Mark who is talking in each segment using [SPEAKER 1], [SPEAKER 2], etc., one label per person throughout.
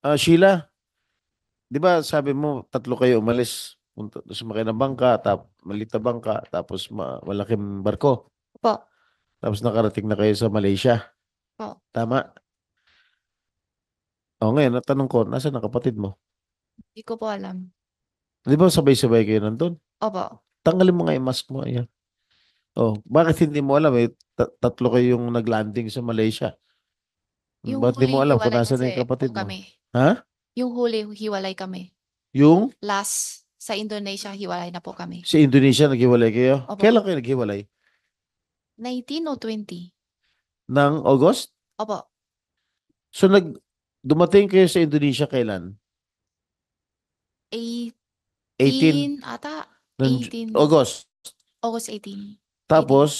[SPEAKER 1] Uh, Sheila, di ba sabi mo tatlo kayo umalis punta sa na bangka, tap, malita bangka, tapos ma, malaking barko. Po. Tapos nakarating na kayo sa Malaysia. Po. Tama? O ngayon, natanong ko, nasa na kapatid mo?
[SPEAKER 2] Hindi ko po alam.
[SPEAKER 1] Di ba sabay-sabay kayo nandun? Opo. Tanggalin mo nga yung mask mo. Ayan. Oh, bakit hindi mo alam? Eh, Ta- tatlo kayong naglanding sa Malaysia. Yung Ba't di mo alam kung nasa na yung kapatid mo? Kami. Ha?
[SPEAKER 2] Yung huli, hiwalay kami. Yung Last, sa Indonesia, hiwalay na po kami.
[SPEAKER 1] sa Indonesia naghiwalay kayo? Opo. Kailan kayo naghiwalay?
[SPEAKER 2] 19 o 20?
[SPEAKER 1] Ng August? Opo. So nag dumating kayo sa Indonesia kailan? 18 18 ata. 18. August.
[SPEAKER 2] August 18.
[SPEAKER 1] Tapos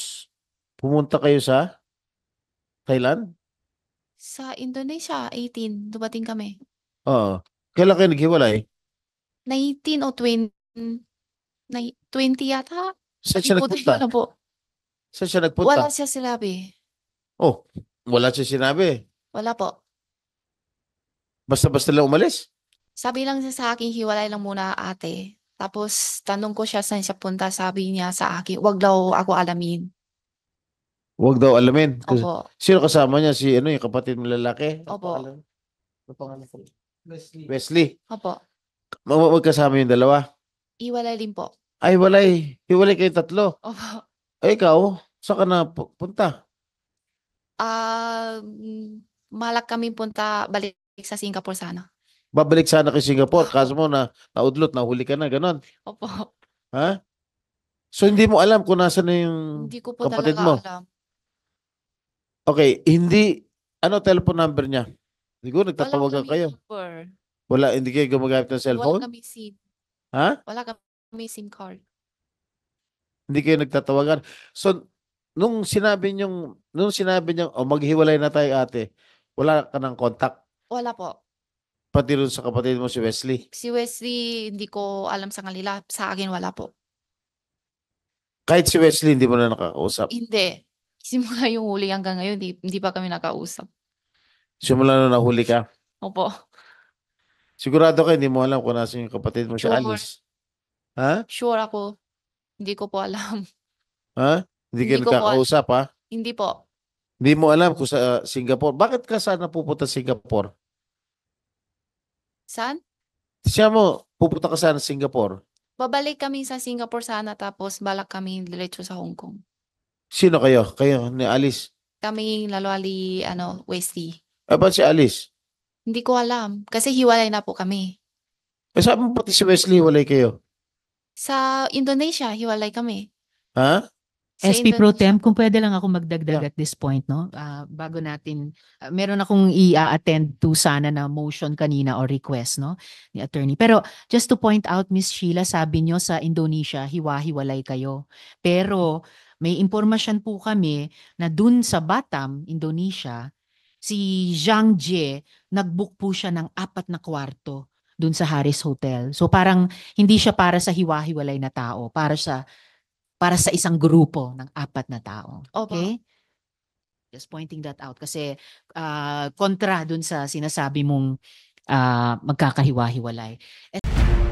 [SPEAKER 1] pumunta kayo sa Thailand?
[SPEAKER 2] Sa Indonesia, 18, dumating kami.
[SPEAKER 1] Oo. Kailan kayo naghiwalay?
[SPEAKER 2] 19 o 20, 20 yata.
[SPEAKER 1] Saan siya Ipot- nagpunta? na po. Saan siya Wala
[SPEAKER 2] siya sinabi.
[SPEAKER 1] Oh, wala siya sinabi. Wala po. Basta-basta lang umalis.
[SPEAKER 2] Sabi lang siya sa akin, hiwalay lang muna ate. Tapos tanong ko siya saan siya punta, sabi niya sa akin, wag daw ako alamin.
[SPEAKER 1] Huwag daw alamin. Kasi- Opo. Sino kasama niya? Si ano yung kapatid mo lalaki?
[SPEAKER 2] Ano Opo. Ano pangalan ko?
[SPEAKER 1] Wesley. Wesley. Opo. Mag magkasama yung dalawa.
[SPEAKER 2] Iwalay din po.
[SPEAKER 1] Ay, walay. Hiwalay kayo tatlo. Opo. Ay, ikaw? Saan ka na punta?
[SPEAKER 2] Ah, mm, malak kami punta balik sa Singapore sana.
[SPEAKER 1] Babalik sana kay Singapore. Kaso mo na naudlot, nahuli ka na, ganon. Opo. Ha? So, hindi mo alam kung nasa na yung... Hindi ko po talaga mo? alam. Okay, hindi ano telephone number niya? Siguro nagtatawagan ka kayo. number. Wala, hindi kayo gumagamit ng cellphone? Wala kami SIM. Ha?
[SPEAKER 2] Wala kami SIM card.
[SPEAKER 1] Hindi kayo nagtatawagan. So, nung sinabi niyong, nung sinabi niya, oh, maghiwalay na tayo ate, wala ka ng contact, Wala po. pati rin sa kapatid mo si Wesley.
[SPEAKER 2] Si Wesley, hindi ko alam sa kanila. Sa akin, wala
[SPEAKER 1] po. Kahit si Wesley, hindi mo na nakakausap.
[SPEAKER 2] Hindi. Simula yung huli hanggang ngayon, hindi, hindi pa kami nakausap.
[SPEAKER 1] Simula na nahuli ka. Opo. Sigurado ka, hindi mo alam kung nasan yung kapatid mo si Sure. Alice. Ha? Sure
[SPEAKER 2] ako. Hindi ko po alam.
[SPEAKER 1] Ha? Hindi ka Hindi ko po ha? Hindi po. Hindi mo alam kung sa uh, Singapore. Bakit ka sana pupunta sa Singapore? Saan? Siya mo, pupunta ka sana sa Singapore.
[SPEAKER 2] Babalik kami sa Singapore sana tapos balak kami diretso sa Hong Kong.
[SPEAKER 1] Sino kayo? Kayo ni Alice?
[SPEAKER 2] Kami lalwali, ano, Westy.
[SPEAKER 1] Eh, ah, ba't si Alice?
[SPEAKER 2] Hindi ko alam. Kasi hiwalay na po kami.
[SPEAKER 1] Eh, sabi mo pati si Wesley, walay kayo.
[SPEAKER 2] Sa Indonesia, hiwalay kami. Ha? Sa SP Pro Indonesia.
[SPEAKER 1] Tem,
[SPEAKER 3] kung pwede lang ako magdagdag at this point, no? Ah, bago natin, ah, meron akong i-attend to sana na motion kanina or request, no? Ni attorney. Pero just to point out, Miss Sheila, sabi nyo sa Indonesia, hiwa-hiwalay kayo. Pero may impormasyon po kami na dun sa Batam, Indonesia, si Zhang Jie, nagbook po siya ng apat na kwarto dun sa Harris Hotel. So parang hindi siya para sa hiwa-hiwalay na tao, para sa para sa isang grupo ng apat na tao. Okay? Opa. Just pointing that out kasi uh, kontra dun sa sinasabi mong uh, magkakahiwa-hiwalay. Et-